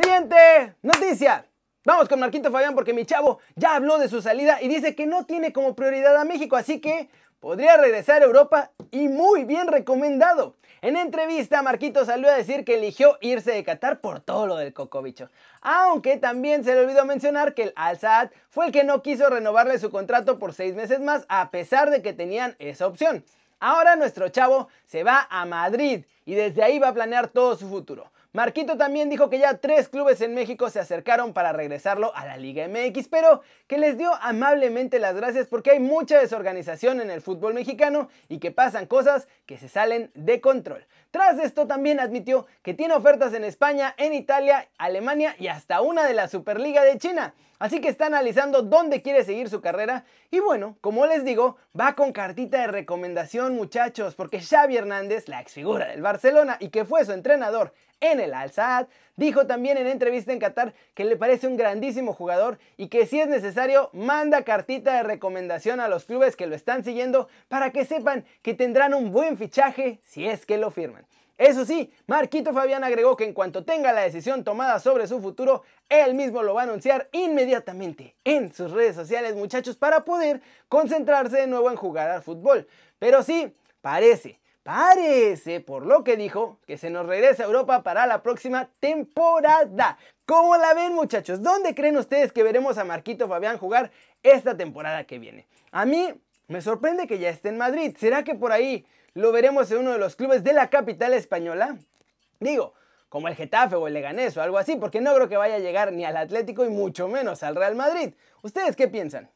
Siguiente noticia. Vamos con Marquito Fabián porque mi chavo ya habló de su salida y dice que no tiene como prioridad a México, así que podría regresar a Europa y muy bien recomendado. En entrevista, Marquito salió a decir que eligió irse de Qatar por todo lo del cocobicho. Aunque también se le olvidó mencionar que el Al Saad fue el que no quiso renovarle su contrato por seis meses más, a pesar de que tenían esa opción. Ahora nuestro chavo se va a Madrid y desde ahí va a planear todo su futuro. Marquito también dijo que ya tres clubes en México se acercaron para regresarlo a la Liga MX, pero que les dio amablemente las gracias porque hay mucha desorganización en el fútbol mexicano y que pasan cosas que se salen de control. Tras esto también admitió que tiene ofertas en España, en Italia, Alemania y hasta una de la Superliga de China. Así que está analizando dónde quiere seguir su carrera y bueno, como les digo, va con cartita de recomendación muchachos, porque Xavi Hernández, la ex figura del Barcelona y que fue su entrenador en el Al Saad, dijo también en entrevista en Qatar que le parece un grandísimo jugador y que si es necesario manda cartita de recomendación a los clubes que lo están siguiendo para que sepan que tendrán un buen fichaje si es que lo firman. Eso sí, Marquito Fabián agregó que en cuanto tenga la decisión tomada sobre su futuro, él mismo lo va a anunciar inmediatamente en sus redes sociales, muchachos, para poder concentrarse de nuevo en jugar al fútbol. Pero sí, parece, parece, por lo que dijo, que se nos regresa a Europa para la próxima temporada. ¿Cómo la ven, muchachos? ¿Dónde creen ustedes que veremos a Marquito Fabián jugar esta temporada que viene? A mí me sorprende que ya esté en Madrid. ¿Será que por ahí lo veremos en uno de los clubes de la capital española? Digo, como el Getafe o el Leganés o algo así, porque no creo que vaya a llegar ni al Atlético y mucho menos al Real Madrid. ¿Ustedes qué piensan?